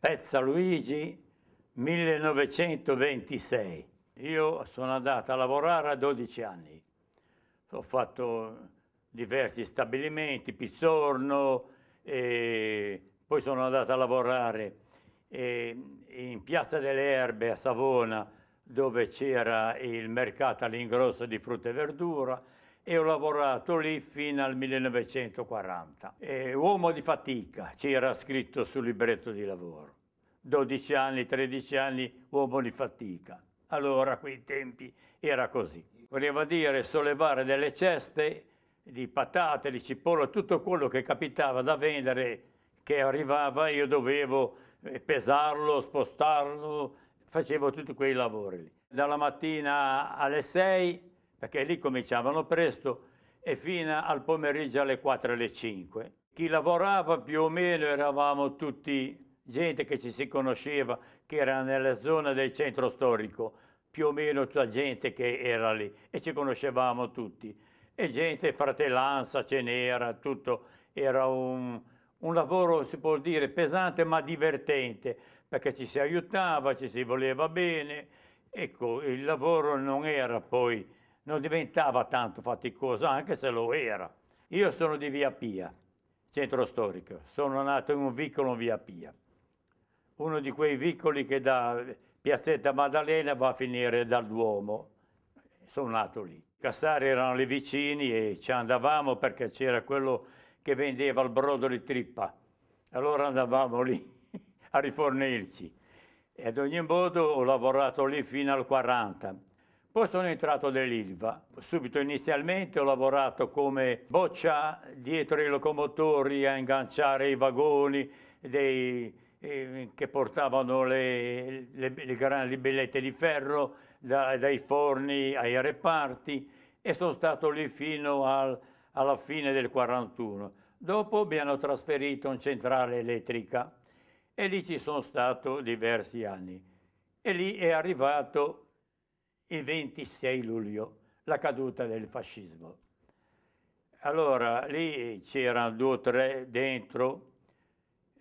Pezza Luigi 1926. Io sono andata a lavorare a 12 anni. Ho fatto diversi stabilimenti, Pizzorno, e poi sono andata a lavorare in Piazza delle Erbe a Savona, dove c'era il mercato all'ingrosso di frutta e verdura e ho lavorato lì fino al 1940. E uomo di fatica, c'era scritto sul libretto di lavoro. 12 anni, 13 anni, uomo di fatica. Allora, a quei tempi, era così. Voleva dire sollevare delle ceste di patate, di cipolla, tutto quello che capitava da vendere, che arrivava, io dovevo eh, pesarlo, spostarlo, facevo tutti quei lavori lì. Dalla mattina alle 6 perché lì cominciavano presto e fino al pomeriggio alle 4 alle 5. Chi lavorava più o meno eravamo tutti gente che ci si conosceva, che era nella zona del centro storico, più o meno tutta gente che era lì e ci conoscevamo tutti. E gente, fratellanza, ce n'era, tutto. Era un, un lavoro, si può dire, pesante ma divertente, perché ci si aiutava, ci si voleva bene. Ecco, il lavoro non era poi non diventava tanto faticoso, anche se lo era. Io sono di Via Pia, centro storico, sono nato in un vicolo in Via Pia, uno di quei vicoli che da Piazzetta Maddalena va a finire dal Duomo, sono nato lì. Cassari erano lì vicini e ci andavamo perché c'era quello che vendeva il brodo di trippa, allora andavamo lì a rifornirci. E ad ogni modo ho lavorato lì fino al 40 poi sono entrato nell'Ilva. Subito inizialmente ho lavorato come boccia dietro i locomotori a inganciare i vagoni dei, eh, che portavano le, le, le, grandi bellette di ferro da, dai forni ai reparti e sono stato lì fino al, alla fine del 41. Dopo mi hanno trasferito in centrale elettrica e lì ci sono stato diversi anni. E lì è arrivato il 26 luglio, la caduta del fascismo. Allora lì c'erano due o tre dentro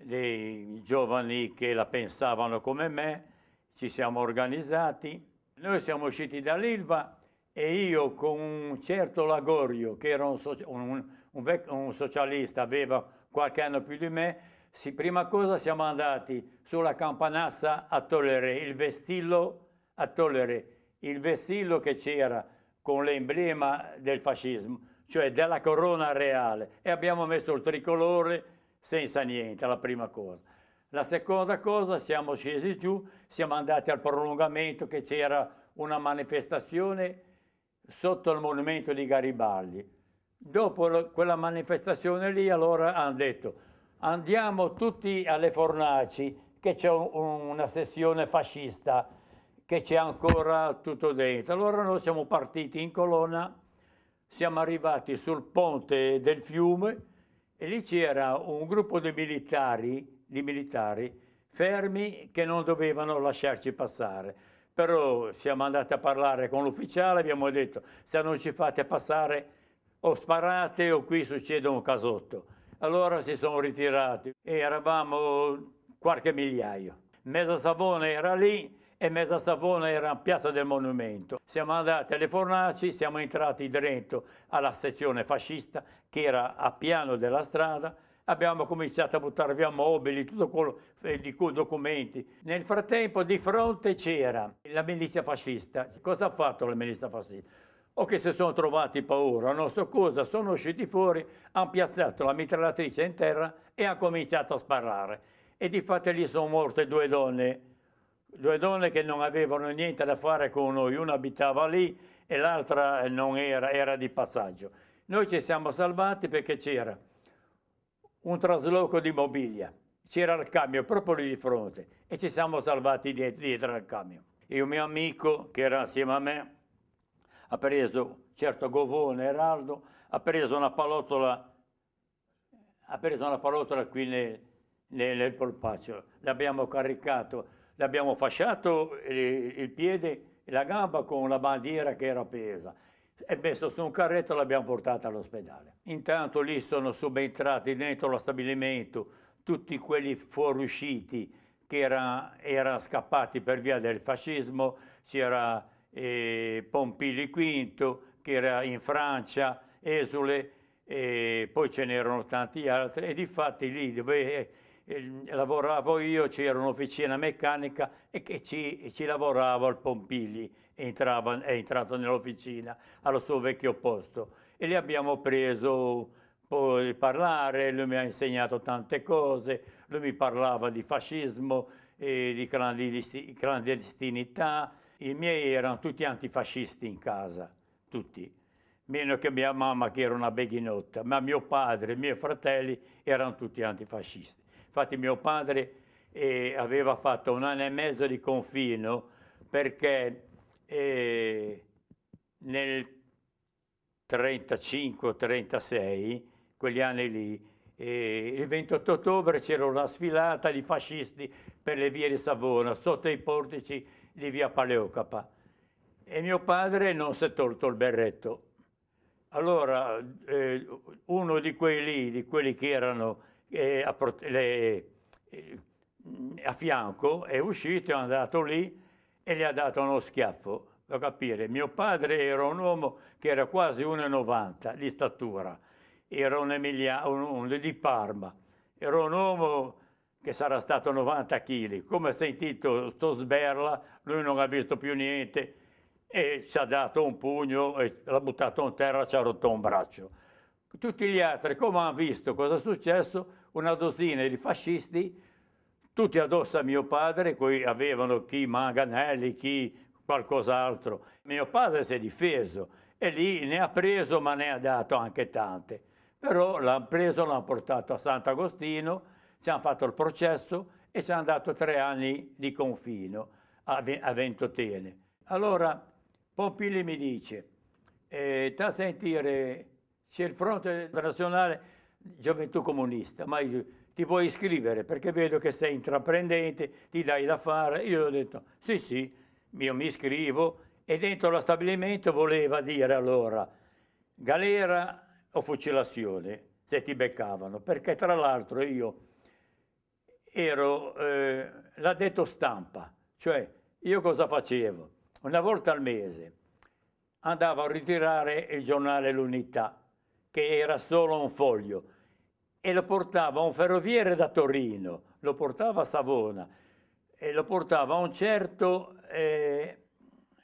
dei giovani che la pensavano come me, ci siamo organizzati, noi siamo usciti dall'Ilva e io con un certo Lagorio, che era un, un, un, un socialista, aveva qualche anno più di me, sì, prima cosa siamo andati sulla campanassa a Tollere, il vestillo a Tollere, il vessillo che c'era con l'emblema del fascismo, cioè della corona reale, e abbiamo messo il tricolore senza niente, la prima cosa. La seconda cosa, siamo scesi giù, siamo andati al prolungamento che c'era una manifestazione sotto il monumento di Garibaldi. Dopo quella manifestazione lì, allora hanno detto andiamo tutti alle fornaci che c'è un, una sessione fascista che c'è ancora tutto dentro. Allora noi siamo partiti in colonna, siamo arrivati sul ponte del fiume e lì c'era un gruppo di militari, di militari fermi che non dovevano lasciarci passare. Però siamo andati a parlare con l'ufficiale, abbiamo detto se non ci fate passare o sparate o qui succede un casotto. Allora si sono ritirati e eravamo qualche migliaio. Mezza Savone era lì, e mezza Savona era in piazza del Monumento. Siamo andati alle Fornaci, siamo entrati dentro alla sezione fascista che era a piano della strada, abbiamo cominciato a buttare via mobili, tutto quello eh, di cui documenti. Nel frattempo di fronte c'era la milizia fascista. Cosa ha fatto la milizia fascista? O che si sono trovati paura, non so cosa, sono usciti fuori, hanno piazzato la mitragliatrice in terra e hanno cominciato a sparare. E di fatto lì sono morte due donne due donne che non avevano niente da fare con noi, una abitava lì e l'altra non era, era di passaggio. Noi ci siamo salvati perché c'era un trasloco di mobilia, c'era il camion proprio lì di fronte e ci siamo salvati dietro, dietro al camion. E un mio amico che era assieme a me ha preso, certo Govone, Eraldo, ha preso una pallottola, ha preso una pallottola qui nel, nel, nel polpaccio, l'abbiamo caricato l'abbiamo fasciato il piede e la gamba con la bandiera che era appesa e messo su un carretto e l'abbiamo portata all'ospedale. Intanto lì sono subentrati dentro lo stabilimento tutti quelli fuoriusciti che erano era scappati per via del fascismo, c'era eh, Pompili V che era in Francia, Esule, eh, poi ce n'erano tanti altri e di fatti lì dove lavoravo io, c'era un'officina meccanica e che ci, ci lavorava al Pompili, entrava, è entrato nell'officina al suo vecchio posto e li abbiamo preso poi parlare, lui mi ha insegnato tante cose, lui mi parlava di fascismo, e di clandestinità, i miei erano tutti antifascisti in casa, tutti meno che mia mamma che era una beghinotta, ma mio padre e i miei fratelli erano tutti antifascisti. Infatti mio padre eh, aveva fatto un anno e mezzo di confino perché eh, nel 35-36, quegli anni lì, eh, il 28 ottobre c'era una sfilata di fascisti per le vie di Savona, sotto i portici di via Paleocapa. E mio padre non si è tolto il berretto. Allora, eh, uno di quelli, di quelli che erano eh, a, le, eh, a, fianco, è uscito, è andato lì e gli ha dato uno schiaffo. Da capire, mio padre era un uomo che era quasi 1,90 di statura, era un, emiliano, un, un di Parma, era un uomo che sarà stato 90 kg. Come ha sentito sto sberla, lui non ha visto più niente e ci ha dato un pugno e l'ha buttato in terra, e ci ha rotto un braccio. Tutti gli altri, come hanno visto cosa è successo, una dozzina di fascisti, tutti addosso a mio padre, poi avevano chi Manganelli, chi qualcos'altro. Mio padre si è difeso e lì ne ha preso ma ne ha dato anche tante. Però l'hanno preso, l'hanno portato a Sant'Agostino, ci hanno fatto il processo e ci hanno dato tre anni di confino a Ventotene. Allora Pompili mi dice, eh, da sentire c'è il fronte internazionale gioventù comunista, ma io, ti vuoi iscrivere perché vedo che sei intraprendente, ti dai da fare. Io ho detto sì, sì, io mi iscrivo e dentro lo stabilimento voleva dire allora galera o fucilazione se ti beccavano, perché tra l'altro io ero eh, detto stampa, cioè io cosa facevo? Una volta al mese andavo a ritirare il giornale L'Unità, che era solo un foglio, e lo portava un ferroviere da Torino, lo portava a Savona, e lo portava a un certo eh,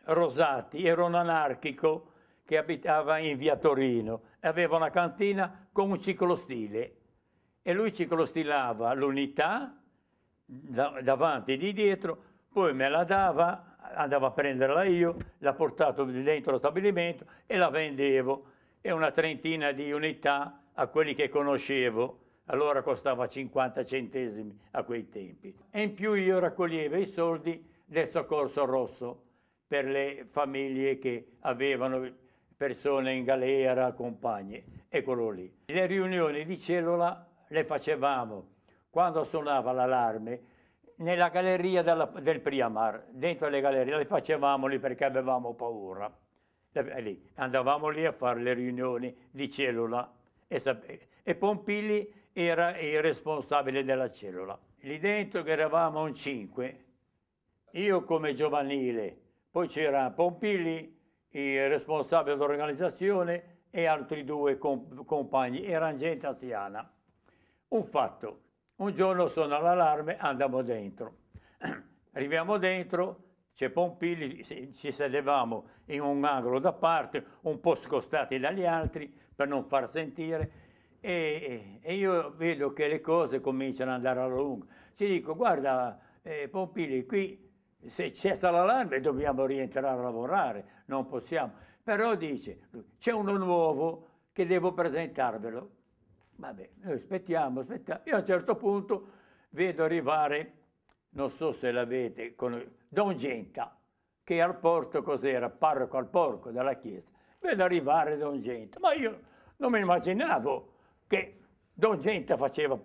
Rosati, era un anarchico che abitava in via Torino, aveva una cantina con un ciclostile e lui ciclostilava l'unità da, davanti e di dietro, poi me la dava, andava a prenderla io, la portavo dentro lo stabilimento e la vendevo e una trentina di unità a quelli che conoscevo, allora costava 50 centesimi a quei tempi. E in più io raccoglievo i soldi del soccorso rosso per le famiglie che avevano persone in galera, compagne eccolo lì. Le riunioni di cellula le facevamo quando suonava l'allarme nella galleria della, del Priamar, dentro le gallerie, le facevamo lì perché avevamo paura. Eh, lì. Andavamo lì a fare le riunioni di cellula e, e Pompili era il responsabile della cellula. Lì dentro che eravamo in cinque, io come giovanile, poi c'era Pompili, il responsabile dell'organizzazione e altri due compagni, erano gente anziana. Un fatto, un giorno sono all'allarme, andiamo dentro. Arriviamo dentro, c'è Pompili ci sedevamo in un angolo da parte, un po' scostati dagli altri per non far sentire e, e io vedo che le cose cominciano ad andare alla lunga. Ci dico guarda eh, Pompili qui se c'è stata l'allarme dobbiamo rientrare a lavorare, non possiamo. Però dice c'è uno nuovo che devo presentarvelo. Vabbè, noi aspettiamo, aspettiamo. Io a un certo punto vedo arrivare, non so se l'avete conosciuto, Don Genta, che al porto cos'era? Parroco al porco della chiesa. Vedo arrivare Don Genta, ma io non mi immaginavo che Don Genta faceva,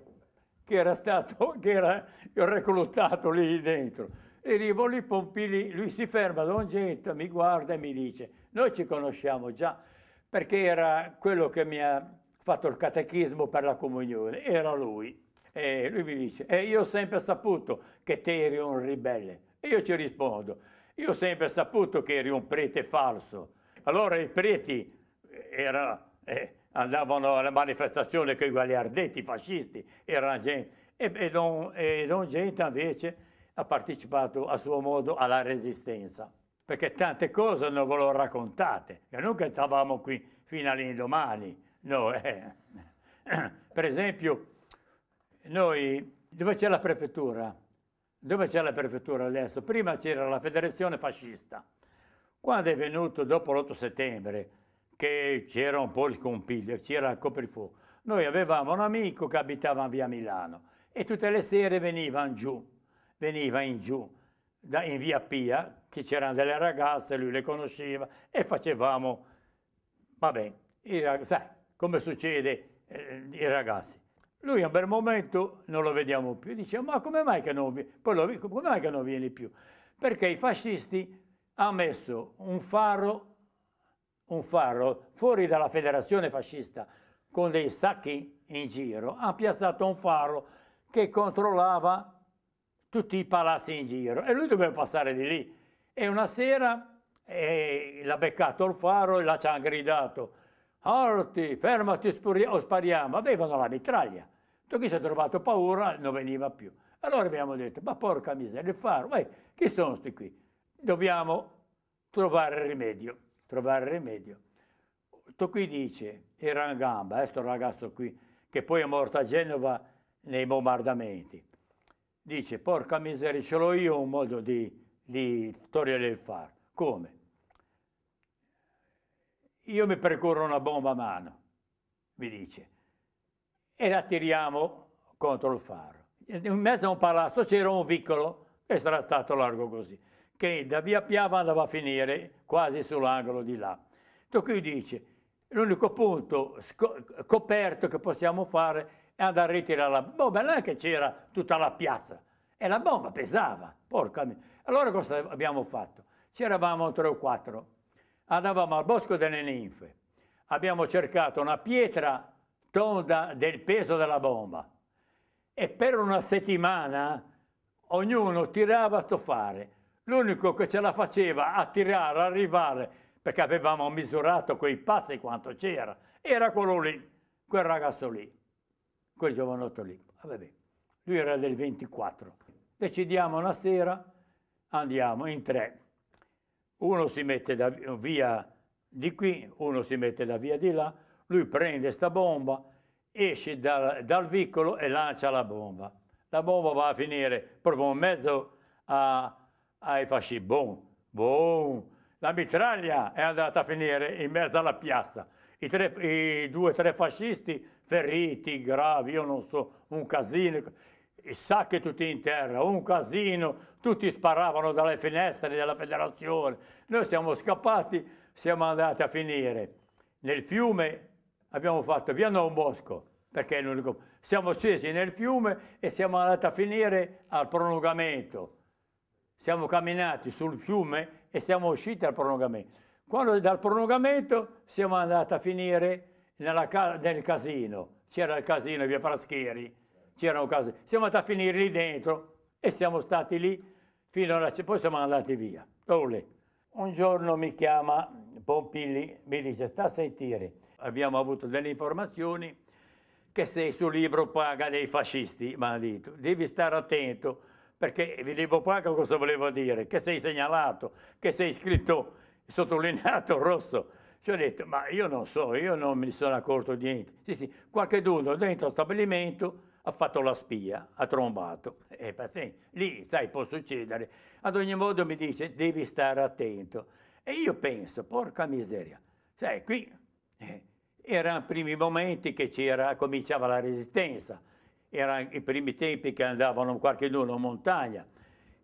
che era stato, che era reclutato lì dentro. E arrivo lì, Pompili, lui si ferma, Don Genta mi guarda e mi dice, noi ci conosciamo già, perché era quello che mi ha fatto il catechismo per la comunione, era lui. E lui mi dice, e eh, io ho sempre saputo che te eri un ribelle. E io ci rispondo, io ho sempre saputo che eri un prete falso. Allora i preti eh, era, eh, andavano alla manifestazione con i gagliardetti fascisti, era gente, e, e, don, e don gente invece ha partecipato a suo modo alla resistenza. Perché tante cose non ve le raccontate, e non che stavamo qui fino all'indomani, no, eh. Per esempio, noi, dove c'è la prefettura? dove c'è la prefettura adesso? Prima c'era la federazione fascista. Quando è venuto dopo l'8 settembre, che c'era un po' il compiglio, c'era il coprifuoco, noi avevamo un amico che abitava in via Milano e tutte le sere veniva giù, veniva in giù, da, in via Pia, che c'erano delle ragazze, lui le conosceva e facevamo, vabbè, i ragazzi, sai come succede eh, i ragazzi. Lui a un bel momento non lo vediamo più, dice ma come mai che non, poi vi... come mai che non vieni più? Perché i fascisti hanno messo un faro, un faro fuori dalla federazione fascista con dei sacchi in giro, hanno piazzato un faro che controllava tutti i palazzi in giro e lui doveva passare di lì. E una sera eh, l'ha beccato il faro e l'ha gridato Alti, fermati spuri- o spariamo. Avevano la mitraglia. Tu chi si è trovato paura non veniva più. Allora abbiamo detto, ma porca miseria, il faro, vai, chi sono questi qui? Dobbiamo trovare il rimedio, trovare il rimedio. Tu qui dice, era in gamba, questo eh, ragazzo qui, che poi è morto a Genova nei bombardamenti. Dice, porca miseria, ce l'ho io un modo di, di togliere il faro. Come? io mi percorro una bomba a mano, mi dice, e la tiriamo contro il faro. In mezzo a un palazzo c'era un vicolo e sarà stato largo così, che da via Piava andava a finire quasi sull'angolo di là. Tu qui dice, l'unico punto coperto che possiamo fare è andare a ritirare la bomba. Non è che c'era tutta la piazza, e la bomba pesava, porca mia. Allora cosa abbiamo fatto? C'eravamo tre o quattro andavamo al Bosco delle Ninfe, abbiamo cercato una pietra tonda del peso della bomba e per una settimana ognuno tirava a fare. L'unico che ce la faceva a tirare, arrivare, perché avevamo misurato quei passi quanto c'era, era quello lì, quel ragazzo lì, quel giovanotto lì. Vabbè, lui era del 24. Decidiamo una sera, andiamo in tre uno si mette da via di qui, uno si mette da via di là, lui prende sta bomba, esce dal, dal vicolo e lancia la bomba. La bomba va a finire proprio in mezzo a, ai fascisti. Boom, boom. La mitraglia è andata a finire in mezzo alla piazza. I, tre, i due o tre fascisti feriti, gravi, io non so, un casino i sacchi tutti in terra, un casino, tutti sparavano dalle finestre della federazione. Noi siamo scappati, siamo andati a finire nel fiume, abbiamo fatto via Non Bosco, perché siamo scesi nel fiume e siamo andati a finire al prolungamento. Siamo camminati sul fiume e siamo usciti al prolungamento. Quando dal prolungamento siamo andati a finire nella, nel casino, c'era il casino via Fraschieri, c'erano case. Siamo andati a finire lì dentro e siamo stati lì fino alla... poi siamo andati via. Olè. Un giorno mi chiama Pompilli, mi dice sta a sentire, abbiamo avuto delle informazioni che se sul libro paga dei fascisti, mi ha detto, devi stare attento perché il libro paga cosa voleva dire? Che sei segnalato, che sei scritto, sottolineato rosso. Ci ho detto, ma io non so, io non mi sono accorto di niente. Sì, sì, qualche d'uno dentro lo stabilimento ha fatto la spia, ha trombato. Eh, sì, lì, sai, può succedere. Ad ogni modo mi dice, devi stare attento. E io penso, porca miseria, sai, qui eh, erano i primi momenti che cominciava la resistenza, erano i primi tempi che andavano qualcheduno in montagna.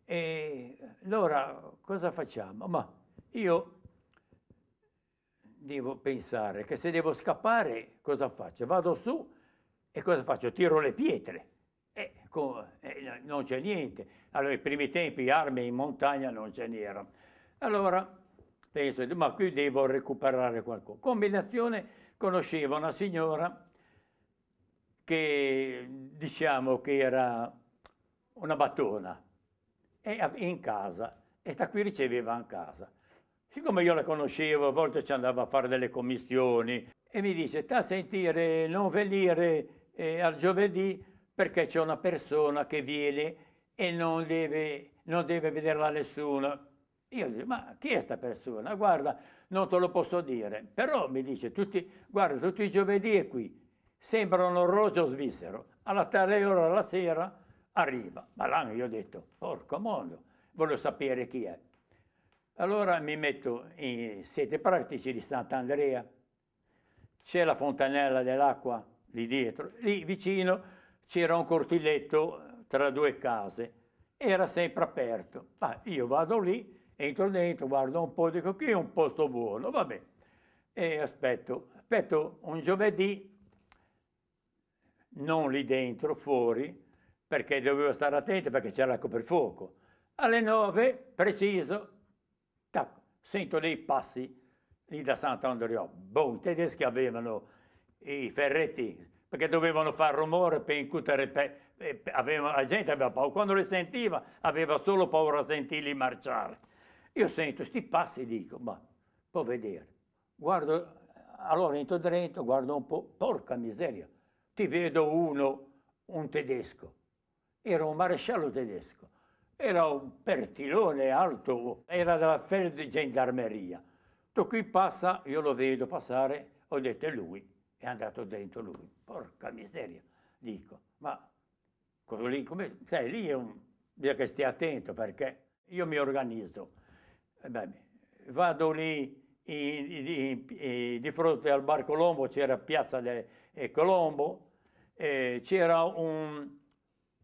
E allora cosa facciamo? Ma io devo pensare che se devo scappare cosa faccio? Vado su e cosa faccio? Tiro le pietre. E eh, non c'è niente. Allora, ai primi tempi armi in montagna non ce n'erano. Allora penso, ma qui devo recuperare qualcosa. Combinazione, conoscevo una signora che diciamo che era una battona e in casa e da qui riceveva in casa. Siccome io la conoscevo, a volte ci andava a fare delle commissioni e mi dice, sta a sentire, non venire eh, al giovedì perché c'è una persona che viene e non deve, non deve vederla nessuno. Io dico, ma chi è questa persona? Guarda, non te lo posso dire. Però mi dice, tutti, guarda, tutti i giovedì è qui. Sembra un orologio svizzero. Alla tale ora la sera arriva. Ma là io ho detto, porco mondo, voglio sapere chi è. Allora mi metto in sete pratici di Sant'Andrea. C'è la fontanella dell'acqua lì dietro. Lì vicino c'era un cortiletto eh, tra due case, era sempre aperto. Ma io vado lì, entro dentro, guardo un po', dico qui è un posto buono, va bene. E aspetto, aspetto un giovedì, non lì dentro, fuori, perché dovevo stare attento perché c'era il coprifuoco. Alle nove, preciso, tac, sento dei passi lì da Sant'Andrea. Boh, i tedeschi avevano i ferretti, perché dovevano fare rumore per incutere, eh, pe aveva, la gente aveva paura, quando li sentiva aveva solo paura a sentirli marciare. Io sento questi passi e dico, ma può vedere, guardo, allora entro dentro, guardo un po', porca miseria, ti vedo uno, un tedesco, era un maresciallo tedesco, era un pertilone alto, era della Gendarmeria Tu qui passa, io lo vedo passare, ho detto è lui è andato dentro lui. Porca miseria, dico, ma quello lì, come, sai, lì è un, bisogna che stia attento perché io mi organizzo. Eh, beh, vado lì in, in, in, eh, di fronte al Bar Colombo, c'era Piazza del eh, Colombo, eh, c'era un,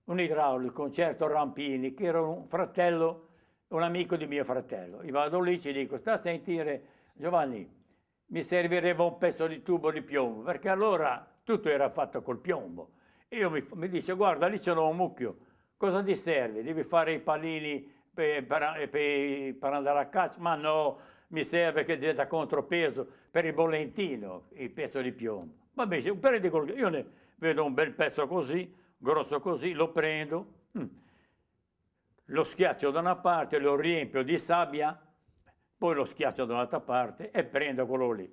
un idraulico, un certo Rampini, che era un fratello, un amico di mio fratello. Io vado lì e gli dico, sta a sentire Giovanni, mi servirebbe un pezzo di tubo di piombo, perché allora tutto era fatto col piombo. E io mi, mi dice, guarda, lì c'è un mucchio, cosa ti serve? Devi fare i palini per, per, per andare a caccia? Ma no, mi serve che diventa contropeso per il bollentino, il pezzo di piombo. Va bene, prendi col... io ne vedo un bel pezzo così, grosso così, lo prendo, mm. lo schiaccio da una parte, lo riempio di sabbia, poi lo schiaccio dall'altra parte e prendo quello lì.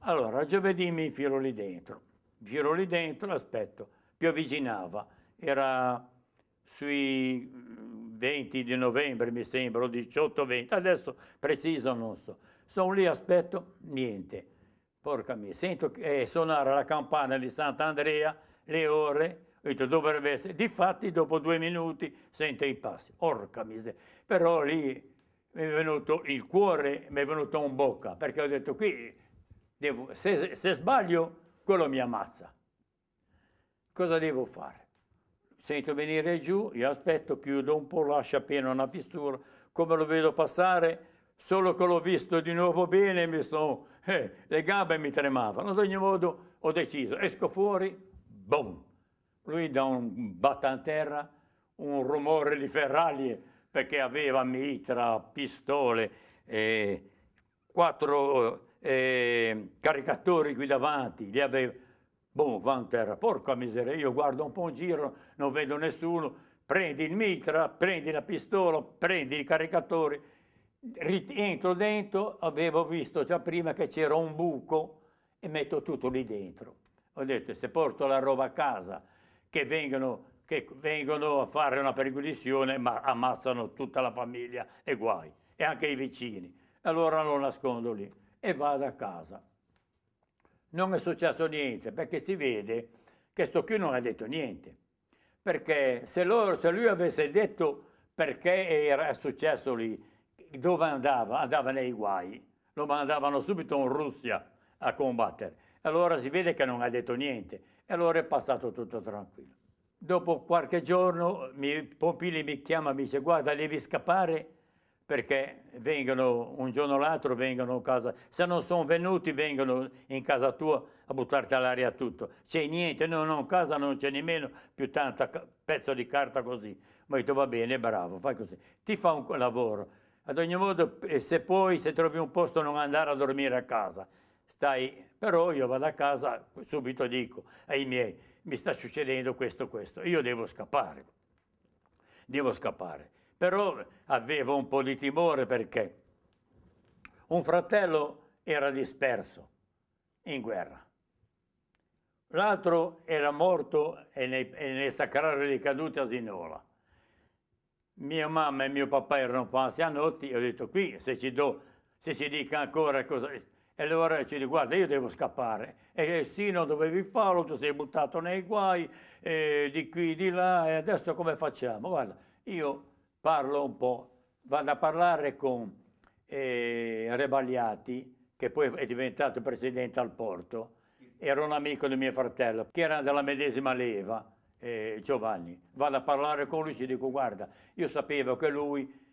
Allora, giovedì mi infilo lì dentro, infilo lì dentro, aspetto, piovigginava, era sui 20 di novembre mi sembra, o 18-20, adesso preciso non so. Sono lì, aspetto, niente. Porca mia, sento eh, suonare la campana di Sant'Andrea, le ore, ho detto dovrebbe essere. Difatti dopo due minuti sento i passi, porca miseria. Però lì mi è venuto il cuore, mi è venuto un bocca, perché ho detto qui, devo, se, se, sbaglio, quello mi ammazza. Cosa devo fare? Sento venire giù, io aspetto, chiudo un po', lascio appena una fissura, come lo vedo passare, solo che l'ho visto di nuovo bene, mi sono, eh, le gambe mi tremavano, ad ogni modo ho deciso, esco fuori, boom! Lui da un batta a terra, un rumore di ferraglie, perché aveva mitra, pistole, eh, quattro eh, caricatori qui davanti, li aveva... Boh, va in terra, porca miseria, io guardo un po' in giro, non vedo nessuno, prendi il mitra, prendi la pistola, prendi i caricatori, entro dentro, avevo visto già prima che c'era un buco e metto tutto lì dentro. Ho detto, se porto la roba a casa, che vengono che vengono a fare una perquisizione ma ammazzano tutta la famiglia e guai, e anche i vicini. Allora lo nascondo lì e vado a casa. Non è successo niente perché si vede che sto qui non ha detto niente. Perché se, loro, se lui avesse detto perché era successo lì, dove andava? Andava nei guai. Lo mandavano subito in Russia a combattere. Allora si vede che non ha detto niente. E allora è passato tutto tranquillo. Dopo qualche giorno mi, Pompili mi chiama e mi dice guarda devi scappare perché vengono un giorno o l'altro vengono a casa, se non sono venuti vengono in casa tua a buttarti all'aria tutto, c'è niente, no, no, in casa non c'è nemmeno più tanto pezzo di carta così, ma ho detto va bene, bravo, fai così, ti fa un lavoro, ad ogni modo se puoi, se trovi un posto non andare a dormire a casa, stai, però io vado a casa subito dico ai miei, mi sta succedendo questo, questo, io devo scappare, devo scappare. Però avevo un po' di timore perché un fratello era disperso in guerra, l'altro era morto e nei, e nei sacrari ricaduti a Sinola. Mia mamma e mio papà erano un po' anzianotti, ho detto qui se ci do, se ci dica ancora cosa e allora ci dice, guarda, io devo scappare. E sì, non dovevi farlo, tu sei buttato nei guai, eh, di qui, di là, e adesso come facciamo? Guarda, io parlo un po', vado a parlare con eh, Rebagliati, che poi è diventato presidente al porto, era un amico di mio fratello, che era della medesima leva, eh, Giovanni. Vado a parlare con lui, ci dico, guarda, io sapevo che lui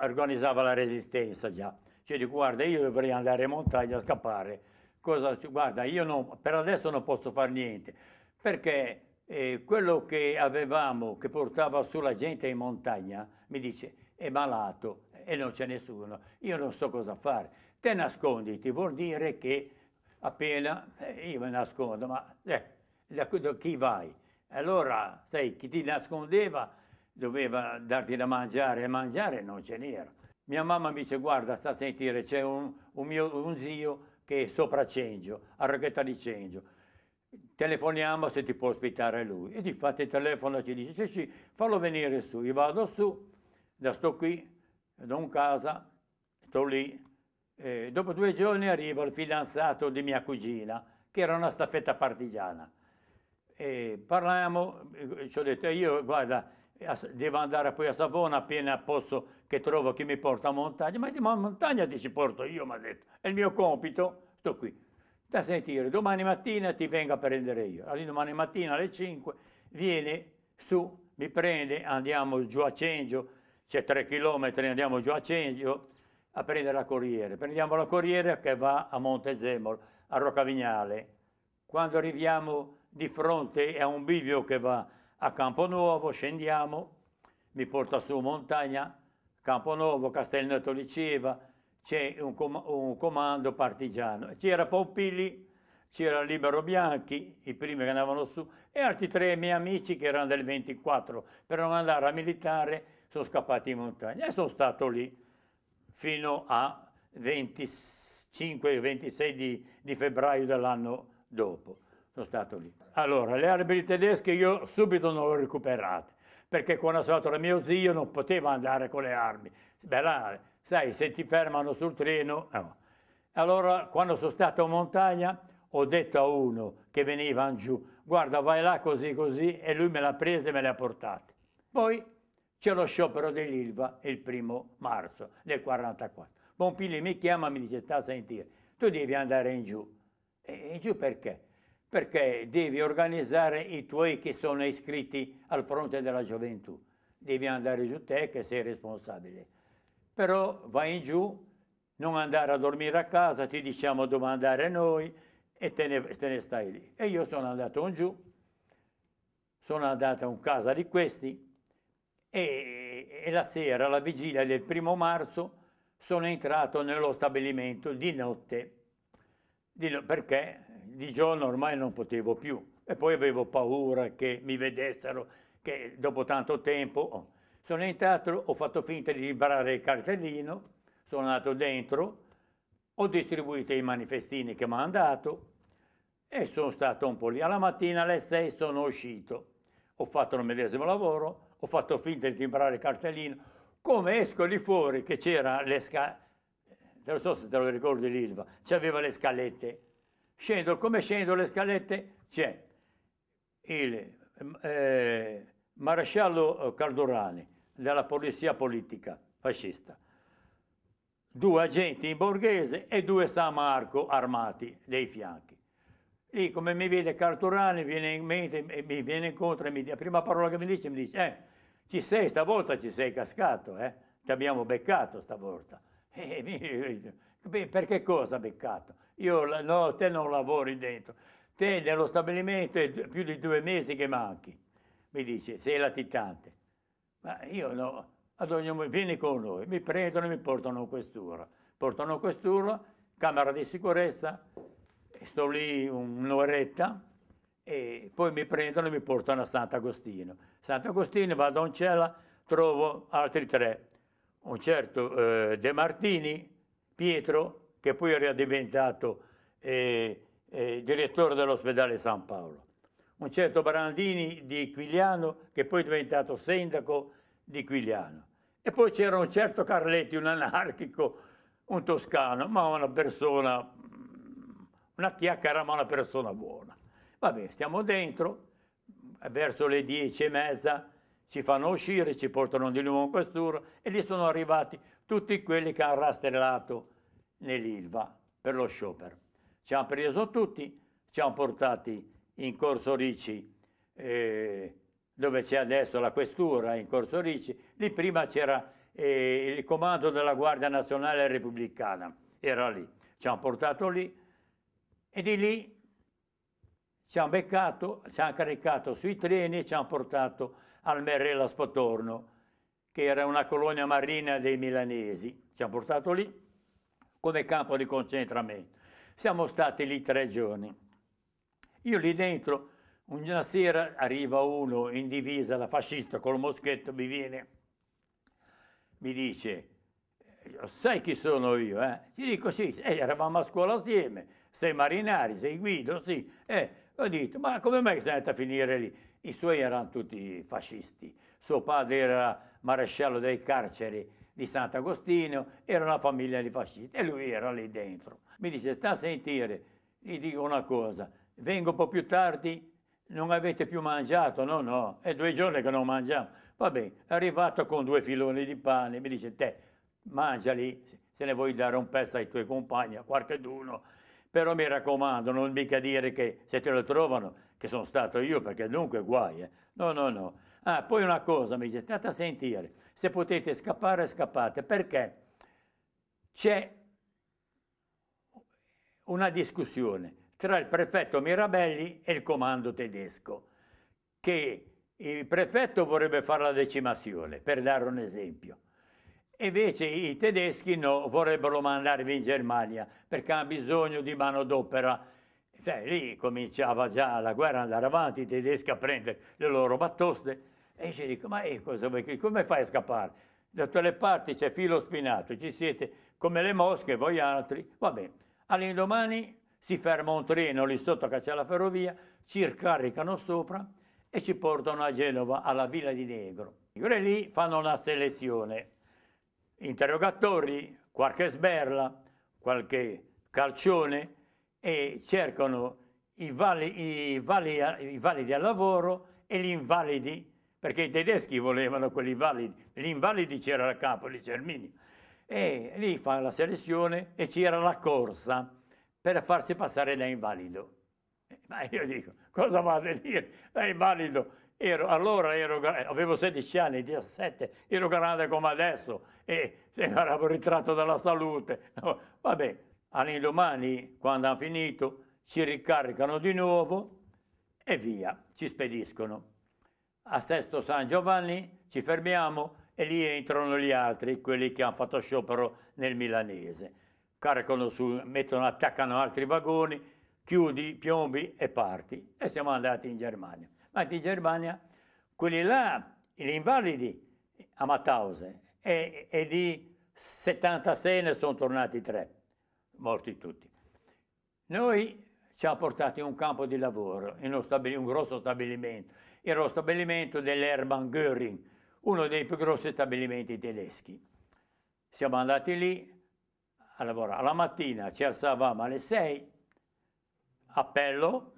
organizzava la resistenza già. Cioè dico, guarda, io dovrei andare in montagna a scappare. Cosa, guarda, io non, per adesso non posso fare niente, perché eh, quello che avevamo, che portava sulla gente in montagna, mi dice, è malato e non c'è nessuno, io non so cosa fare. Te nasconditi, vuol dire che appena eh, io mi nascondo, ma eh, da, da chi vai? Allora, sai, chi ti nascondeva doveva darti da mangiare e mangiare non ce n'era. Mia mamma mi dice guarda sta a sentire c'è un, un, mio, un zio che è sopra Cengio, a Rocchetta di Cengio. Telefoniamo se ti può ospitare lui. E di fatto il telefono ci dice sì, sì, fallo venire su. Io vado su, da sto qui, do un casa, sto lì. E dopo due giorni arriva il fidanzato di mia cugina, che era una staffetta partigiana. E parliamo, ci ho detto io guarda devo andare poi a Savona appena posso che trovo chi mi porta a montagna, ma di montagna ti ci porto io, mi ha detto, è il mio compito, sto qui. Da sentire, domani mattina ti vengo a prendere io. Allora domani mattina alle 5 viene su, mi prende, andiamo giù a Cengio, c'è 3 km, andiamo giù a Cengio a prendere la corriere. Prendiamo la corriere che va a Monte Montezemolo, a Roccavignale. Quando arriviamo di fronte a un bivio che va a Camponuovo, scendiamo, mi porta su montagna, Camponuovo, Castelnuovo Toliciva, c'è un, com un, comando partigiano. C'era Pompili, c'era Libero Bianchi, i primi che andavano su, e altri tre miei amici che erano del 24, per non andare a militare sono scappati in montagna e sono stato lì fino a 25-26 di, di febbraio dell'anno dopo sono stato lì. Allora, le armi tedesche io subito non le ho recuperate, perché quando sono andato da mio zio non potevo andare con le armi. Beh, là, sai, se ti fermano sul treno... No. Eh. Allora, quando sono stato in montagna, ho detto a uno che veniva giù, guarda, vai là così così, e lui me l'ha presa e me le ha portate. Poi c'è lo sciopero dell'Ilva il primo marzo del 44. Bonpilli mi chiama e mi dice, sta a sentire, tu devi andare in giù. E in giù perché? perché devi organizzare i tuoi che sono iscritti al fronte della gioventù. Devi andare giù te che sei responsabile. Però vai in giù, non andare a dormire a casa, ti diciamo dove andare noi e te ne, te ne stai lì. E io sono andato in giù, sono andato in casa di questi e, e la sera, la vigilia del primo marzo, sono entrato nello stabilimento di notte, di no, perché di giorno ormai non potevo più e poi avevo paura che mi vedessero, che dopo tanto tempo... Oh. Sono entrato, ho fatto finta di liberare il cartellino, sono andato dentro, ho distribuito i manifestini che mi hanno dato e sono stato un po' lì. Alla mattina alle 6 sono uscito, ho fatto il medesimo lavoro, ho fatto finta di timbrare il cartellino. Come esco lì fuori che c'era le scale, non so se te lo ricordi l'Ilva, c'aveva le scalette Scendo, come scendo le scalette c'è il eh, maresciallo eh, Cardurani della polizia politica fascista, due agenti in borghese e due San Marco armati dei fianchi. Lì come mi vede Cardurani viene in mente, mi viene incontro e mi dice, la prima parola che mi dice mi dice, eh, ci sei, stavolta ci sei cascato, eh? ti abbiamo beccato stavolta. E mi, Beh, perché cosa beccato? Io, no, te non lavori dentro. Te nello stabilimento è più di due mesi che manchi. Mi dice, sei latitante. Ma io no. Ad ogni momento, vieni con noi. Mi prendono e mi portano a questura. Portano a questura, camera di sicurezza, sto lì un'oretta e poi mi prendono e mi portano a Sant'Agostino. Sant'Agostino vado a Oncella, trovo altri tre. Un certo eh, De Martini, Pietro, che poi era diventato eh, eh, direttore dell'ospedale San Paolo, un certo Brandini di Quigliano, che poi è diventato sindaco di Quigliano. E poi c'era un certo Carletti, un anarchico, un toscano, ma una persona, mm, una chiacchiera, ma una persona buona. Vabbè, stiamo dentro, verso le dieci e mezza, ci fanno uscire, ci portano di nuovo in questura e lì sono arrivati tutti quelli che hanno rastrellato nell'Ilva per lo sciopero. Ci hanno preso tutti, ci hanno portati in Corso Ricci, eh, dove c'è adesso la questura, in Corso Ricci, lì prima c'era eh, il comando della Guardia Nazionale Repubblicana, era lì, ci hanno portato lì e di lì ci hanno beccato, ci hanno caricato sui treni e ci hanno portato al Merrella Spottorno, che era una colonia marina dei milanesi. Ci hanno portato lì come campo di concentramento. Siamo stati lì tre giorni. Io lì dentro, una sera arriva uno in divisa, la fascista, col moschetto, mi viene, mi dice, eh, sai chi sono io? Eh? Ti dico sì, eh, eravamo a scuola assieme, sei marinari, sei guido, sì. Eh, ho detto, ma come mai sei andato a finire lì? I suoi erano tutti fascisti. Suo padre era maresciallo dei carceri di Sant'Agostino, era una famiglia di fascisti e lui era lì dentro. Mi dice, sta a sentire, gli dico una cosa, vengo un po' più tardi, non avete più mangiato? No, no, è due giorni che non mangiamo. Va bene, è arrivato con due filoni di pane, mi dice, te, mangiali, se ne vuoi dare un pezzo ai tuoi compagni, a qualcheduno, però mi raccomando, non mica dire che se te lo trovano che sono stato io, perché dunque guai, eh. no, no, no. Ah, poi una cosa, mi dice, state a sentire, se potete scappare, scappate, perché c'è una discussione tra il prefetto Mirabelli e il comando tedesco, che il prefetto vorrebbe fare la decimazione, per dare un esempio. Invece i tedeschi no, vorrebbero mandarvi in Germania perché hanno bisogno di mano d'opera, cioè, lì cominciava già la guerra, ad andare avanti, i tedeschi a prendere le loro battoste e ci dico, ma eh, cosa, come fai a scappare? Da tutte le parti c'è filo spinato, ci siete come le mosche, voi altri. Va bene, all'indomani si ferma un treno lì sotto che c'è la ferrovia, ci caricano sopra e ci portano a Genova, alla Villa di Negro. E lì fanno una selezione, interrogatori, qualche sberla, qualche calcione, e cercano i, vali, i, vali, i validi al lavoro e gli invalidi, perché i tedeschi volevano quelli validi, gli invalidi c'era il capo di Cerminio. E lì fa la selezione e c'era la corsa per farsi passare da invalido. Ma io dico, cosa vado a dire? Da invalido Ero, allora ero, avevo 16 anni, 17, ero grande come adesso e se era ritratto dalla salute. va bene, All'indomani, quando hanno finito, ci ricaricano di nuovo e via, ci spediscono. A Sesto San Giovanni ci fermiamo e lì entrano gli altri, quelli che hanno fatto sciopero nel milanese. Caricano su, mettono, attaccano altri vagoni, chiudi, piombi e parti. E siamo andati in Germania. Ma in Germania, quelli là, gli invalidi a Mauthausen, e, e di 76 ne sono tornati tre morti tutti. Noi ci ha portati in un campo di lavoro, in un grosso stabilimento, era lo stabilimento dell'Hermann Göring, uno dei più grossi stabilimenti tedeschi. Siamo andati lì a lavorare. La mattina ci alzavamo alle 6, appello,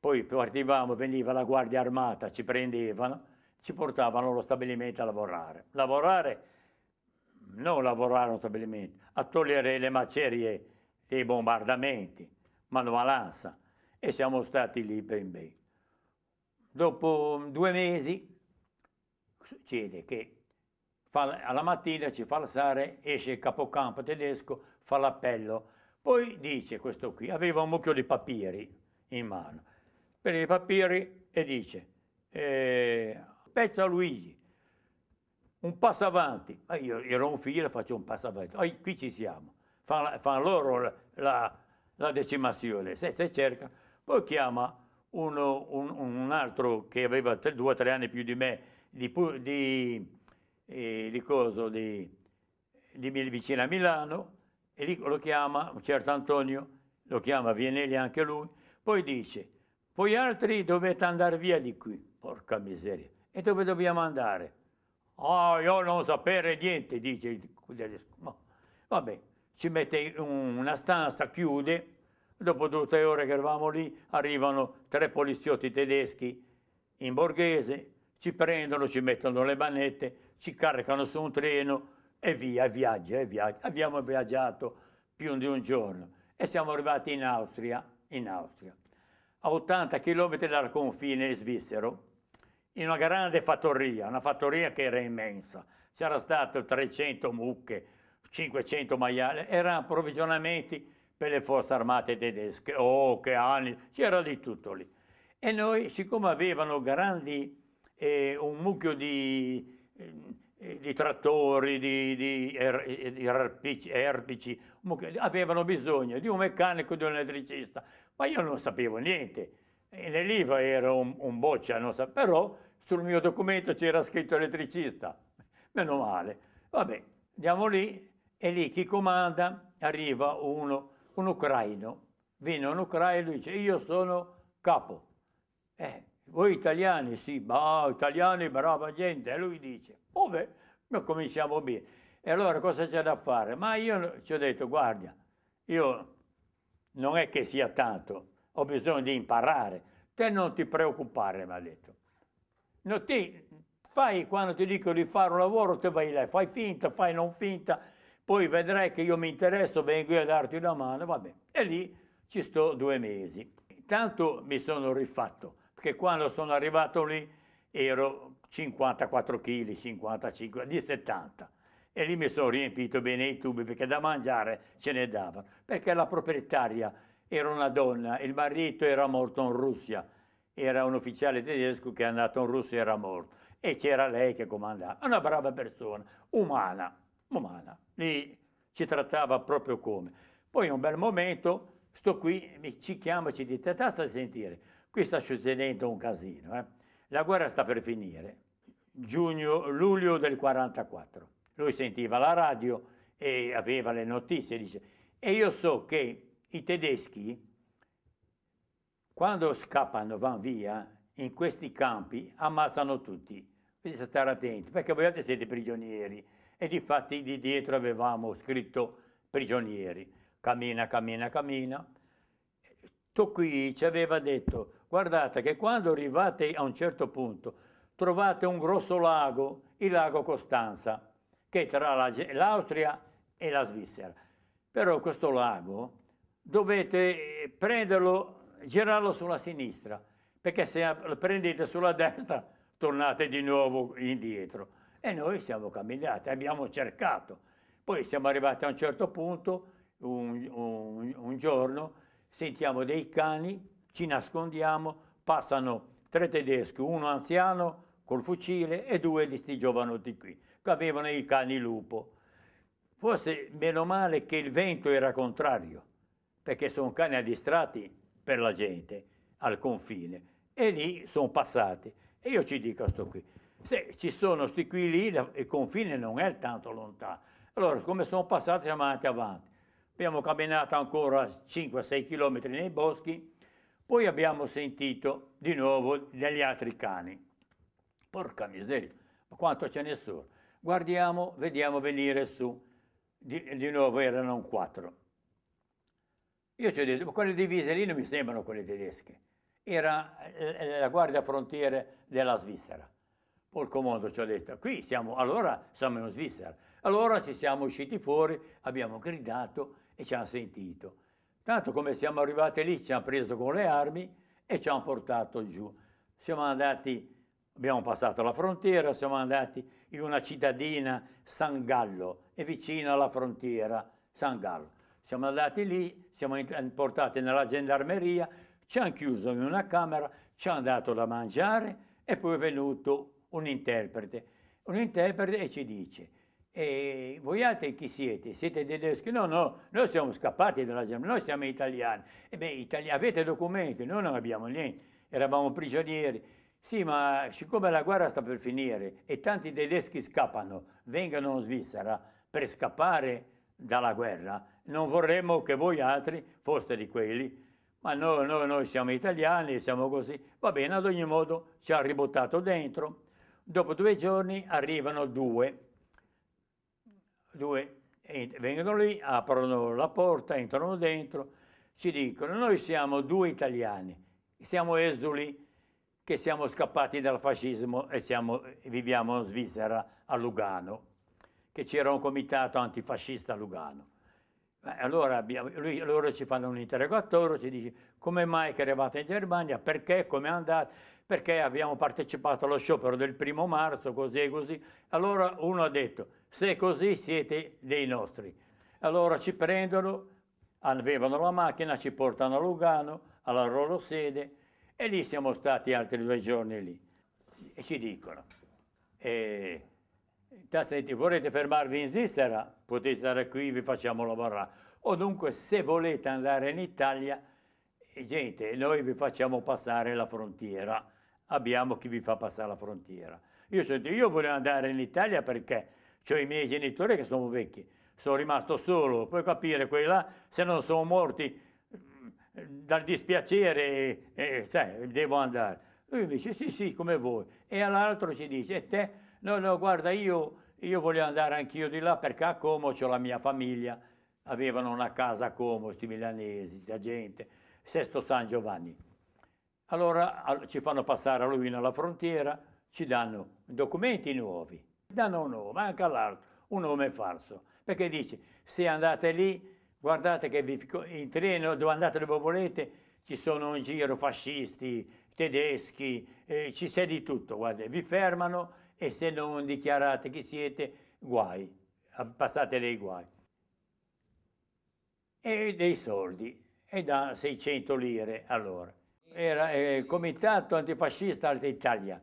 poi partivamo, veniva la guardia armata, ci prendevano, ci portavano allo stabilimento a lavorare. Lavorare non lavorarono stabilmente a togliere le macerie dei bombardamenti, manovalanza, e siamo stati lì ben bene. Dopo mm, due mesi succede che fa, alla mattina ci fa alzare, esce il capocampo tedesco, fa l'appello, poi dice questo qui, aveva un mucchio di papiri in mano, prende i papiri e dice, eh, a Luigi, un passo avanti, io ero un figlio e faccio un passo avanti, oh, qui ci siamo, fanno fan loro la, la, la, decimazione, se, se cerca, poi chiama uno, un, un, altro che aveva tre, due o tre anni più di me, di, di, eh, di, coso, di, di vicino a Milano, e lì lo chiama, un certo Antonio, lo chiama viene lì anche lui, poi dice, voi altri dovete andare via di qui, porca miseria, e dove dobbiamo andare? Oh, io non sapere niente, dice il Ma, vabbè, ci mette in una stanza, chiude, dopo due o tre ore che eravamo lì, arrivano tre poliziotti tedeschi in borghese, ci prendono, ci mettono le manette, ci caricano su un treno e via, e viaggia, e viaggia. Abbiamo viaggiato più di un giorno e siamo arrivati in Austria, in Austria, a 80 km dal confine svizzero, in una grande fattoria, una fattoria che era immensa. C'era stato 300 mucche, 500 maiali, erano approvvigionamenti per le forze armate tedesche, oh che anni, c'era di tutto lì. E noi, siccome avevano grandi, eh, un mucchio di, eh, di trattori, di, di, er, di erpici, erpici mucchio, avevano bisogno di un meccanico, di un elettricista, ma io non sapevo niente. E lì era un, un boccia, non sapevo, però sul mio documento c'era scritto elettricista, meno male. Vabbè, andiamo lì e lì chi comanda arriva uno, un ucraino, viene un ucraino e dice io sono capo. Eh, voi italiani, sì, ma italiani, brava gente, e lui dice, vabbè, noi cominciamo bene. E allora cosa c'è da fare? Ma io ci ho detto, guarda, io non è che sia tanto, ho bisogno di imparare, te non ti preoccupare, mi ha detto. No, ti fai quando ti dico di fare un lavoro, te vai là, fai finta, fai non finta, poi vedrai che io mi interesso, vengo io a darti una mano, vabbè. E lì ci sto due mesi. Intanto mi sono rifatto, perché quando sono arrivato lì ero 54 kg, 55, di 70 e lì mi sono riempito bene i tubi perché da mangiare ce ne davano, perché la proprietaria era una donna, il marito era morto in Russia era un ufficiale tedesco che è andato in Russia e era morto. E c'era lei che comandava. Una brava persona, umana, umana. Lì ci trattava proprio come. Poi un bel momento sto qui, mi, ci chiama, ci dice, tasta a sentire, qui sta succedendo un casino. Eh? La guerra sta per finire. Giugno, luglio del 44. Lui sentiva la radio e aveva le notizie, dice, e io so che i tedeschi quando scappano, vanno via, in questi campi ammazzano tutti. Quindi stare attenti, perché voi altri siete prigionieri. E di fatti di dietro avevamo scritto prigionieri. Cammina, cammina, cammina. Tu qui ci aveva detto, guardate che quando arrivate a un certo punto trovate un grosso lago, il lago Costanza, che è tra l'Austria e la Svizzera. Però questo lago dovete eh, prenderlo girarlo sulla sinistra, perché se prendete sulla destra tornate di nuovo indietro. E noi siamo camminati, abbiamo cercato. Poi siamo arrivati a un certo punto, un, un, un giorno, sentiamo dei cani, ci nascondiamo, passano tre tedeschi, uno anziano col fucile e due di sti giovanotti qui, che avevano i cani lupo. Forse meno male che il vento era contrario, perché sono cani addistrati per la gente al confine e lì sono passati. E io ci dico a sto qui, se ci sono sti qui lì, il confine non è tanto lontano. Allora, come sono passati, siamo andati avanti. Abbiamo camminato ancora 5-6 km nei boschi, poi abbiamo sentito di nuovo degli altri cani. Porca miseria, ma quanto ce ne sono? Guardiamo, vediamo venire su. Di, di nuovo erano quattro. Io ci ho detto, ma quelle divise lì non mi sembrano quelle tedesche. Era eh, eh, la guardia frontiere della Svizzera. Pol Comodo ci ha detto, qui siamo, allora siamo in Svizzera. Allora ci siamo usciti fuori, abbiamo gridato e ci hanno sentito. Tanto come siamo arrivati lì, ci hanno preso con le armi e ci hanno portato giù. Siamo andati, abbiamo passato la frontiera, siamo andati in una cittadina, San Gallo, è vicino alla frontiera, San Gallo siamo andati lì, siamo portati nella gendarmeria, ci hanno chiuso in una camera, ci hanno dato da mangiare e poi è venuto un interprete. Un interprete e ci dice, e voi altri chi siete? Siete tedeschi? No, no, noi siamo scappati dalla Germania, noi siamo italiani. E beh, itali avete documenti? Noi non abbiamo niente, eravamo prigionieri. Sì, ma siccome la guerra sta per finire e tanti tedeschi scappano, vengono in Svizzera per scappare dalla guerra, non vorremmo che voi altri foste di quelli, ma noi, noi, noi siamo italiani, siamo così, va bene, ad ogni modo ci ha ributtato dentro. Dopo due giorni arrivano due, due vengono lì, aprono la porta, entrano dentro, ci dicono noi siamo due italiani, siamo esuli che siamo scappati dal fascismo e siamo, viviamo in Svizzera a Lugano che c'era un comitato antifascista a Lugano. Allora abbiamo, lui, loro ci fanno un interrogatorio, ci dice come mai che eravate in Germania, perché, come è andato, perché abbiamo partecipato allo sciopero del primo marzo, così e così. Allora uno ha detto, se è così siete dei nostri. Allora ci prendono, avevano la macchina, ci portano a Lugano, alla loro sede, e lì siamo stati altri due giorni lì. E ci dicono, eh, se volete fermarvi in Svizzera, potete stare qui, vi facciamo lavorare. O dunque, se volete andare in Italia, eh, gente, noi vi facciamo passare la frontiera. Abbiamo chi vi fa passare la frontiera. Io, senti, io voglio andare in Italia perché ho i miei genitori che sono vecchi. Sono rimasto solo. Puoi capire, quelli se non sono morti mm, dal dispiacere, eh, sai, devo andare. Lui mi dice, sì, sì, come vuoi. E all'altro ci dice, e te no, no, guarda, io, io voglio andare anch'io di là perché a Como ho la mia famiglia, avevano una casa a Como, questi milanesi, la gente, Sesto San Giovanni. Allora ci fanno passare a lui alla frontiera, ci danno documenti nuovi, danno un nome, anche all'altro, un nome falso, perché dice se andate lì, guardate che vi, in treno dove andate dove volete, ci sono in giro fascisti, tedeschi, eh, ci sei di tutto, guardate, vi fermano e se non dichiarate chi siete, guai, passate dei guai. E dei soldi, e da 600 lire allora. Era il eh, comitato antifascista d'Italia.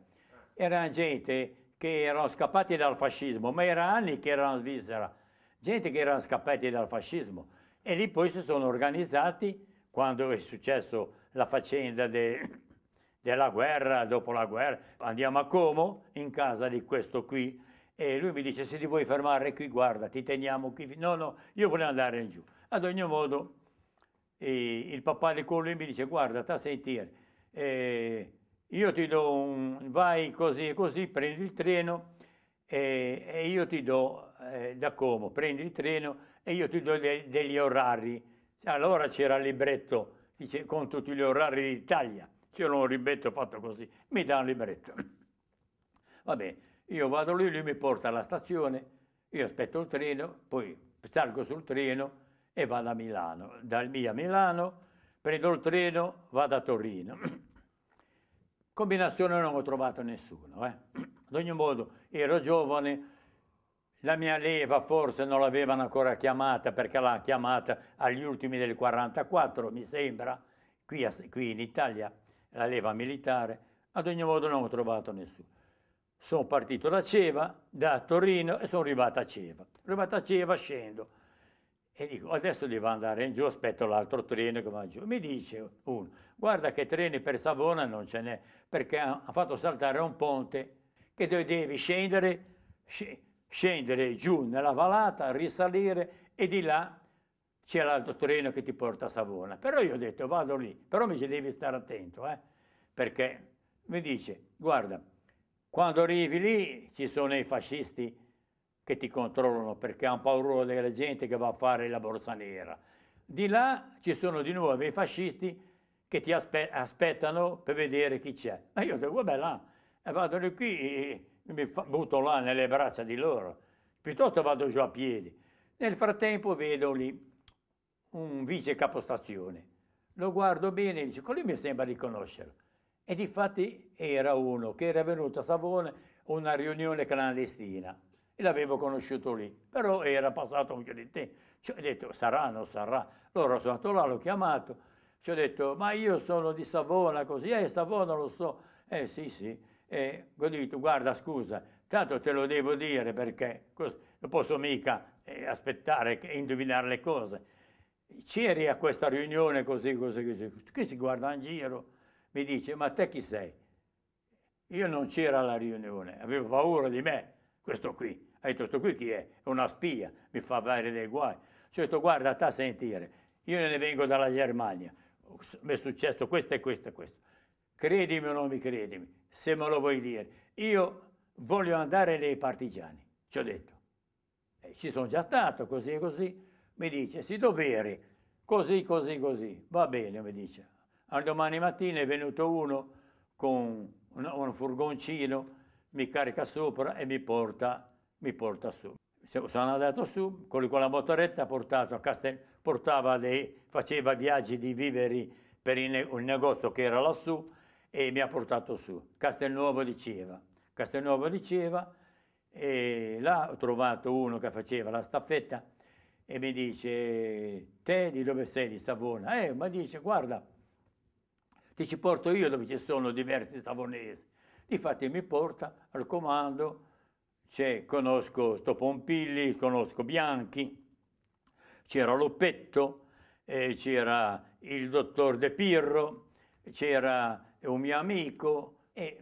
Era gente che erano scappati dal fascismo, ma era anni che erano in Svizzera, gente che erano scappati dal fascismo. E lì poi si sono organizzati, quando è successo la faccenda del della guerra, dopo la guerra, andiamo a Como, in casa di questo qui, e lui mi dice se ti vuoi fermare qui, guarda, ti teniamo qui. No, no, io volevo andare in giù. Ad ogni modo, eh, il papà di Colui mi dice guarda, ti senti, eh, io ti do un, vai così e così, prendi il treno eh, e io ti do eh, da Como, prendi il treno e io ti do de degli orari. Allora c'era il libretto dice, con tutti gli orari d'Italia c'era un ribetto fatto così, mi dà un libretto. Vabbè, io vado lì, lui mi porta alla stazione, io aspetto il treno, poi salgo sul treno e vado a Milano. Dal mio a Milano prendo il treno, vado a Torino. Combinazione non ho trovato nessuno. Eh. Ad ogni modo, ero giovane, la mia leva forse non l'avevano ancora chiamata perché l'ha chiamata agli ultimi del 44, mi sembra, qui, a, qui in Italia la leva militare, ad ogni modo non ho trovato nessuno. Sono partito da Ceva, da Torino e sono arrivato a Ceva. Arrivato a Ceva scendo e dico adesso devo andare in giù, aspetto l'altro treno che va giù. Mi dice uno, guarda che treni per Savona non ce n'è, perché ha fatto saltare un ponte che devi scendere, scendere giù nella valata, risalire e di là c'è l'altro treno che ti porta a Savona. Però io ho detto, vado lì, però mi dice devi stare attento, eh? perché mi dice, guarda, quando arrivi lì ci sono i fascisti che ti controllano perché hanno paura della gente che va a fare la borsa nera. Di là ci sono di nuovo i fascisti che ti aspe aspettano per vedere chi c'è. Ma io dico, vabbè là, e eh, vado lì qui e mi butto là nelle braccia di loro, piuttosto vado giù a piedi. Nel frattempo vedo lì un vice capostazione. Lo guardo bene e dice, quello mi sembra di conoscerlo. E difatti era uno che era venuto a Savona a una riunione clandestina e l'avevo conosciuto lì, però era passato un po' di tempo. Ci ho detto, sarà, non sarà. Loro sono andato là, l'ho chiamato, ci ho detto, ma io sono di Savona, così, eh, Savona lo so. Eh, sì, sì. E ho detto, guarda, scusa, tanto te lo devo dire perché non posso mica eh, aspettare e indovinare le cose c'eri a questa riunione così, così, così. Qui si guarda in giro, mi dice, ma te chi sei? Io non c'era alla riunione, avevo paura di me, questo qui. Hai detto, questo qui chi è? È una spia, mi fa fare dei guai. Ci ho detto, guarda, sta a sentire, io ne vengo dalla Germania, mi è successo questo e questo e questo. Credimi o non mi credimi, se me lo vuoi dire. Io voglio andare nei partigiani, ci ho detto. Eh, ci sono già stato, così e così mi dice, si doveri, così, così, così, va bene, mi dice. Al domani mattina è venuto uno con un, un furgoncino, mi carica sopra e mi porta, mi porta su. Sono andato su, con la motoretta Castel, dei, faceva viaggi di viveri per il, un negozio che era lassù e mi ha portato su. Castelnuovo diceva, Castelnuovo diceva e là ho trovato uno che faceva la staffetta e mi dice, te di dove sei? Di Savona. Eh, ma dice, guarda, ti ci porto io dove ci sono diversi savonesi. Difatti mi porta al comando, cioè, conosco Sto Pompilli, conosco Bianchi, c'era Loppetto, eh, c'era il dottor De Pirro, c'era un mio amico e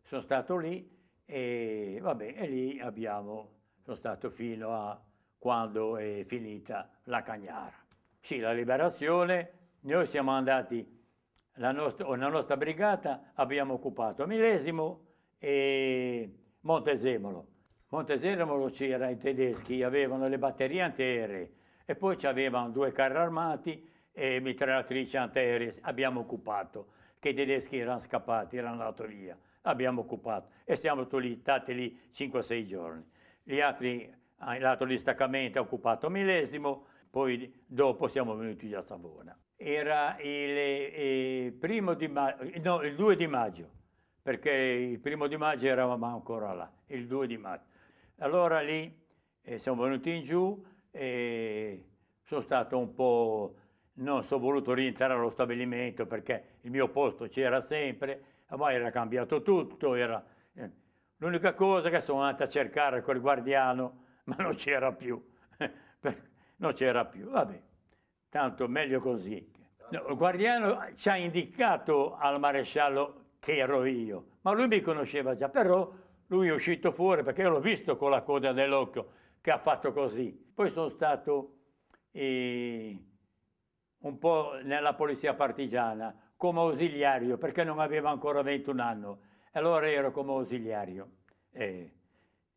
sono stato lì e vabbè, e lì abbiamo, sono stato fino a quando è finita la Cagnara. Sì, la liberazione, noi siamo andati, la nostra, la nostra brigata abbiamo occupato Millesimo e Montesemolo. Montesemolo c'era i tedeschi, avevano le batterie antiaeree e poi avevano due carri armati e mitragliatrici antiaeree, abbiamo occupato, che i tedeschi erano scappati, erano andati via, abbiamo occupato e siamo stati lì 5-6 giorni. Gli altri Ah, il lato di staccamento ha occupato millesimo, poi dopo siamo venuti a Savona. Era il, eh, il, di no, il 2 di maggio, perché il primo di maggio eravamo ancora là, il 2 di maggio. Allora lì eh, siamo venuti in giù e sono stato un po'... non sono voluto rientrare allo stabilimento perché il mio posto c'era sempre, ma era cambiato tutto, era... Eh. L'unica cosa che sono andato a cercare quel guardiano ma non c'era più. non c'era più, vabbè, tanto meglio così. No, Guardiano ci ha indicato al maresciallo che ero io, ma lui mi conosceva già, però lui è uscito fuori perché io l'ho visto con la coda dell'occhio che ha fatto così. Poi sono stato eh, un po' nella polizia partigiana come ausiliario perché non avevo ancora 21 anni, allora ero come ausiliario eh,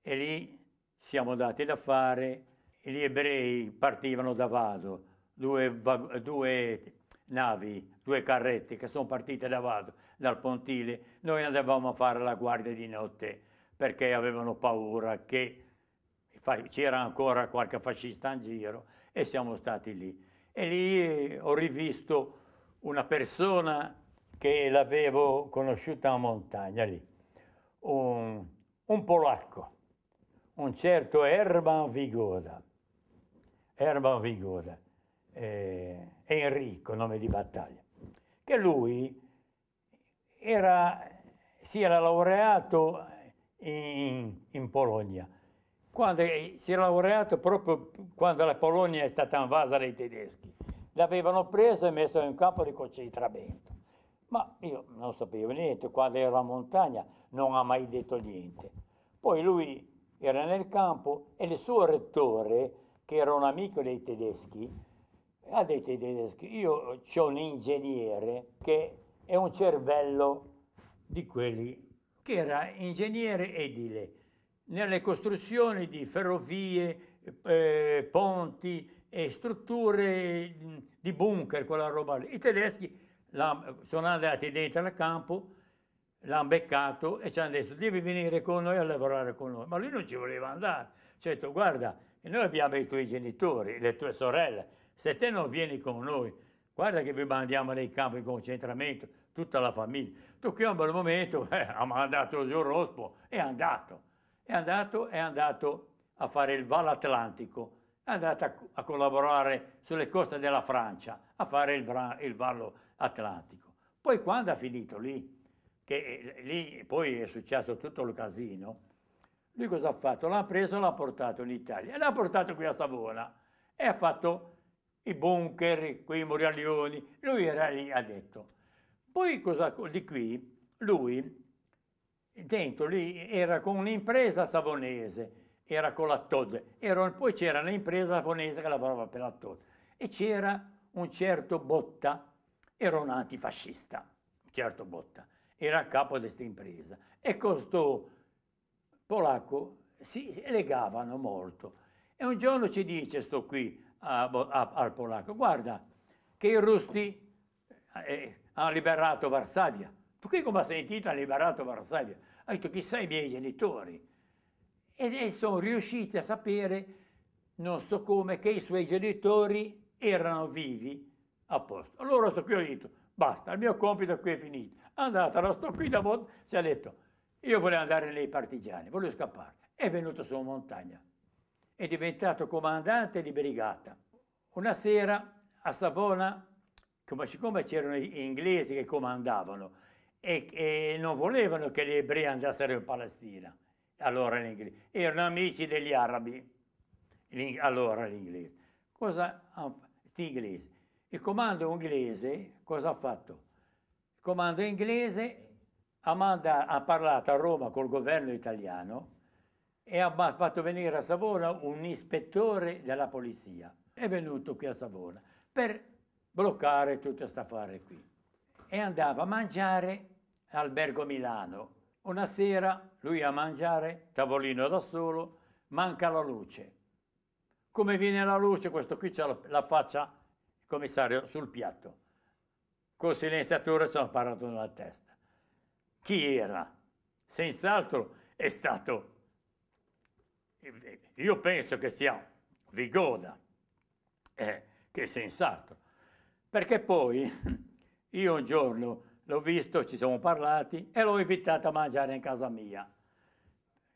e lì siamo dati da fare, gli ebrei partivano da Vado, due, due navi, due carrette che sono partite da Vado, dal pontile, noi andavamo a fare la guardia di notte perché avevano paura che c'era ancora qualche fascista in giro e siamo stati lì. E lì eh, ho rivisto una persona che l'avevo conosciuta a montagna lì, un, un polacco un certo Erban Vigoda. Erban Vigoda, eh, Enrico, nome di battaglia, che lui era, si era laureato in, in Polonia, quando, eh, si era laureato proprio quando la Polonia è stata invasa dai tedeschi. L'avevano preso e messo in campo di concentramento. Ma io non sapevo niente, quando era in montagna non ha mai detto niente. Poi lui era nel campo e il suo rettore, che era un amico dei tedeschi, ha detto ai tedeschi, io ho un ingegnere che è un cervello di quelli che era ingegnere edile nelle costruzioni di ferrovie, eh, ponti e strutture mm, di bunker, quella roba lì. I tedeschi la, sono andati dentro al campo, l'hanno beccato e ci hanno detto devi venire con noi a lavorare con noi. Ma lui non ci voleva andare. Ci ha detto guarda, noi abbiamo i tuoi genitori, le tue sorelle, se te non vieni con noi, guarda che vi mandiamo nei campi di concentramento, tutta la famiglia. Tu qui a un bel momento eh, ha mandato giù Rospo, è andato. È andato, è andato a fare il Val Atlantico, è andato a, a collaborare sulle coste della Francia, a fare il, il Vallo Atlantico. Poi quando ha finito lì, che eh, lì poi è successo tutto il casino, lui cosa ha fatto? L'ha preso e l'ha portato in Italia e l'ha portato qui a Savona e ha fatto i bunker, quei muraglioni, lui era lì, ha detto. Poi cosa di qui, lui dentro lì era con un'impresa savonese, era con la Todd, era, poi c'era un'impresa savonese che lavorava per la Todd e c'era un certo Botta, era un antifascista, un certo Botta era a capo di questa impresa. E questo polacco si legavano molto. E un giorno ci dice, sto qui a, a, al polacco, guarda che i russi eh, eh, hanno liberato Varsavia. Tu qui come hai sentito hanno liberato Varsavia? Ha detto chissà i miei genitori. E sono riusciti a sapere, non so come, che i suoi genitori erano vivi a posto. Allora sto qui ho detto, Basta, il mio compito qui è finito. Andata, non sto qui da molto, si è detto, io volevo andare nei partigiani, volevo scappare. È venuto su montagna, è diventato comandante di brigata. Una sera a Savona, come, siccome c'erano gli inglesi che comandavano e, e non volevano che gli ebrei andassero in Palestina, allora gli inglesi, erano amici degli arabi, allora gli inglesi. Cosa hanno fatto? Gli inglesi il comando inglese cosa ha fatto? Il comando inglese ha, manda, ha parlato a Roma col governo italiano e ha fatto venire a Savona un ispettore della polizia. È venuto qui a Savona per bloccare tutto questo affare qui. E andava a mangiare all'albergo Milano. Una sera lui a mangiare, tavolino da solo, manca la luce. Come viene la luce, questo qui ha la faccia commissario sul piatto. Col silenziatore sono hanno sparato nella testa. Chi era? Senz'altro è stato, io penso che sia Vigoda, eh, che senz'altro. Perché poi io un giorno l'ho visto, ci siamo parlati e l'ho invitato a mangiare in casa mia.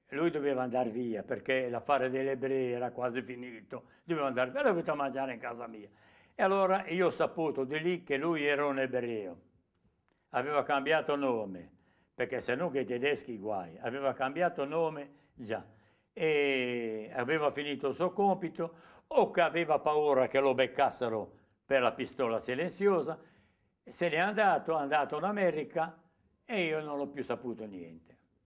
Lui doveva andare via perché l'affare delle ebrei era quasi finito, doveva andare via, l'ho invitato a mangiare in casa mia. E allora io ho saputo di lì che lui era un ebreo, aveva cambiato nome, perché se no che i tedeschi guai, aveva cambiato nome già, e aveva finito il suo compito, o che aveva paura che lo beccassero per la pistola silenziosa, se n'è andato, è andato in America e io non ho più saputo niente.